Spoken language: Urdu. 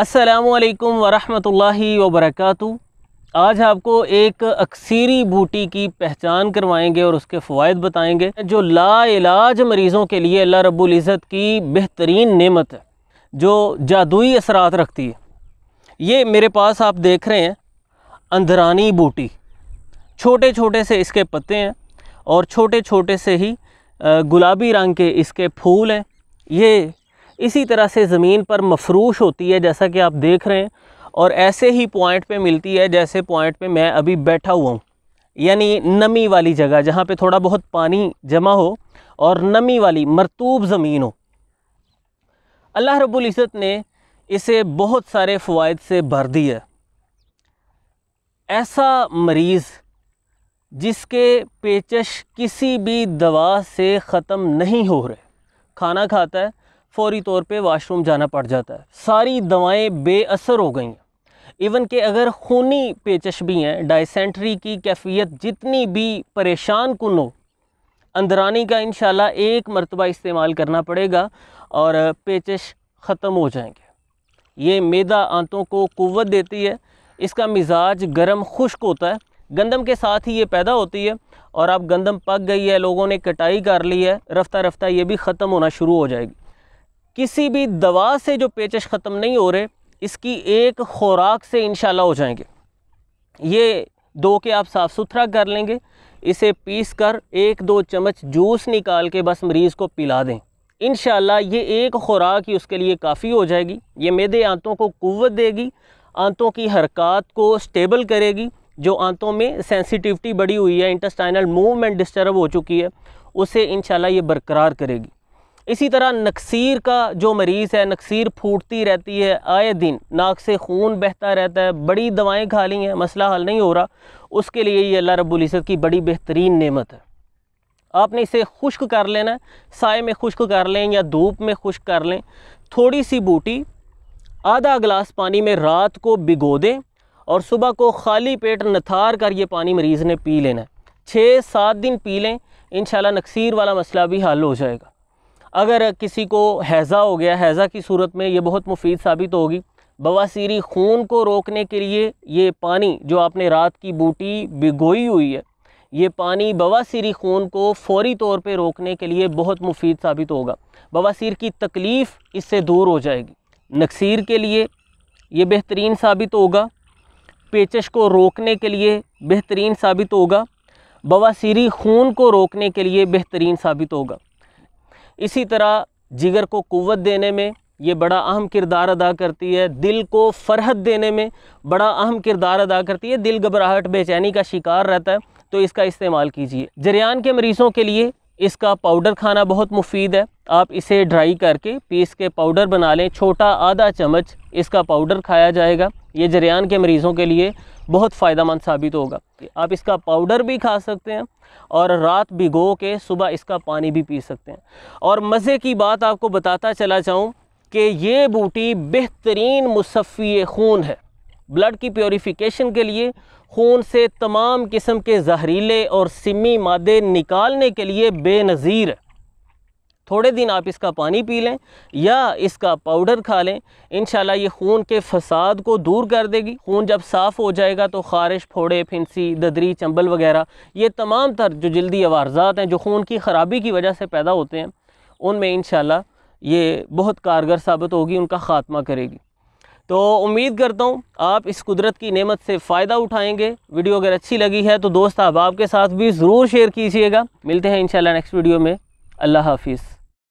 السلام علیکم ورحمۃ اللہ وبرکاتہ آج آپ کو ایک اکسیری بوٹی کی پہچان کروائیں گے اور اس کے فوائد بتائیں گے جو لا علاج مریضوں کے لیے اللہ رب العزت کی بہترین نعمت ہے جو جادوئی اثرات رکھتی ہے یہ میرے پاس آپ دیکھ رہے ہیں اندرانی بوٹی چھوٹے چھوٹے سے اس کے پتے ہیں اور چھوٹے چھوٹے سے ہی گلابی رنگ کے اس کے پھول ہیں یہ اسی طرح سے زمین پر مفروش ہوتی ہے جیسا کہ آپ دیکھ رہے ہیں اور ایسے ہی پوائنٹ پہ ملتی ہے جیسے پوائنٹ پہ میں ابھی بیٹھا ہوا ہوں یعنی نمی والی جگہ جہاں پہ تھوڑا بہت پانی جمع ہو اور نمی والی مرطوب زمین ہو اللہ رب العزت نے اسے بہت سارے فوائد سے بھر دی ہے ایسا مریض جس کے پیچش کسی بھی دوا سے ختم نہیں ہو رہے کھانا کھاتا ہے فوری طور پہ واش روم جانا پڑ جاتا ہے ساری دوائیں بے اثر ہو گئی ہیں ایون کہ اگر خونی پیچش بھی ہیں ڈائسینٹری کی کیفیت جتنی بھی پریشان کن ہو اندرانی کا انشاءاللہ ایک مرتبہ استعمال کرنا پڑے گا اور پیچش ختم ہو جائیں گے یہ میدا آنتوں کو قوت دیتی ہے اس کا مزاج گرم خشک ہوتا ہے گندم کے ساتھ ہی یہ پیدا ہوتی ہے اور اب گندم پک گئی ہے لوگوں نے کٹائی کر لی ہے رفتہ رفتہ یہ بھی ختم ہونا شروع ہو جائے گی کسی بھی دوا سے جو پیچش ختم نہیں ہو رہے اس کی ایک خوراک سے انشاءاللہ ہو جائیں گے یہ دو کے آپ صاف ستھرا کر لیں گے اسے پیس کر ایک دو چمچ جوس نکال کے بس مریض کو پلا دیں انشاءاللہ یہ ایک خوراک ہی اس کے لیے کافی ہو جائے گی یہ میدے آنتوں کو قوت دے گی آنتوں کی حرکات کو سٹیبل کرے گی جو آنتوں میں سینسیٹیوٹی بڑی ہوئی ہے انٹسٹائنل موومنٹ ڈسٹرب ہو چکی ہے اسے انشاءاللہ یہ برقرار کرے گی اسی طرح نقصیر کا جو مریض ہے نقصیر پھوٹتی رہتی ہے آئے دن ناک سے خون بہتا رہتا ہے بڑی دوائیں کھا لی ہیں مسئلہ حل نہیں ہو رہا اس کے لیے یہ اللہ رب العزت کی بڑی بہترین نعمت ہے آپ نے اسے خشک کر لینا سائے میں خشک کر لیں یا دھوپ میں خشک کر لیں تھوڑی سی بوٹی آدھا گلاس پانی میں رات کو بھگو دیں اور صبح کو خالی پیٹ نتھار کر یہ پانی مریض نے پی لینا ہے چھ سات دن پی لیں انشاءاللہ نقصیر والا مسئلہ بھی حل ہو جائے گا اگر کسی کو حیضہ ہو گیا حیضہ کی صورت میں یہ بہت مفید ثابت ہوگی بواسیری خون کو روکنے کے لیے یہ پانی جو آپ نے رات کی بوٹی بھگوئی ہوئی ہے یہ پانی بواسیری خون کو فوری طور پہ روکنے کے لیے بہت مفید ثابت ہوگا بواسیر کی تکلیف اس سے دور ہو جائے گی نقصیر کے لیے یہ بہترین ثابت ہوگا پیچش کو روکنے کے لیے بہترین ثابت ہوگا بواسیری خون کو روکنے کے لیے بہترین ثابت ہوگا اسی طرح جگر کو قوت دینے میں یہ بڑا اہم کردار ادا کرتی ہے دل کو فرحت دینے میں بڑا اہم کردار ادا کرتی ہے دل گھبراہٹ بے چینی کا شکار رہتا ہے تو اس کا استعمال کیجیے جریان کے مریضوں کے لیے اس کا پاؤڈر کھانا بہت مفید ہے آپ اسے ڈرائی کر کے پیس کے پاؤڈر بنا لیں چھوٹا آدھا چمچ اس کا پاؤڈر کھایا جائے گا یہ جریان کے مریضوں کے لیے بہت فائدہ مند ثابت ہوگا آپ اس کا پاؤڈر بھی کھا سکتے ہیں اور رات بھگو کے صبح اس کا پانی بھی پی سکتے ہیں اور مزے کی بات آپ کو بتاتا چلا جاؤں کہ یہ بوٹی بہترین مصفی خون ہے بلڈ کی پیوریفیکیشن کے لیے خون سے تمام قسم کے زہریلے اور سمی مادے نکالنے کے لیے بے نظیر تھوڑے دن آپ اس کا پانی پی لیں یا اس کا پاؤڈر کھا لیں انشاءاللہ یہ خون کے فساد کو دور کر دے گی خون جب صاف ہو جائے گا تو خارش پھوڑے پھنسی ددری چمبل وغیرہ یہ تمام تر جو جلدی عوارضات ہیں جو خون کی خرابی کی وجہ سے پیدا ہوتے ہیں ان میں انشاءاللہ یہ بہت کارگر ثابت ہوگی ان کا خاتمہ کرے گی تو امید کرتا ہوں آپ اس قدرت کی نعمت سے فائدہ اٹھائیں گے ویڈیو اگر اچھی لگی ہے تو دوست آپ آپ کے ساتھ بھی ضرور شیئر کیجیے گا ملتے ہیں انشاءاللہ نیکس نیکسٹ ویڈیو میں اللہ حافظ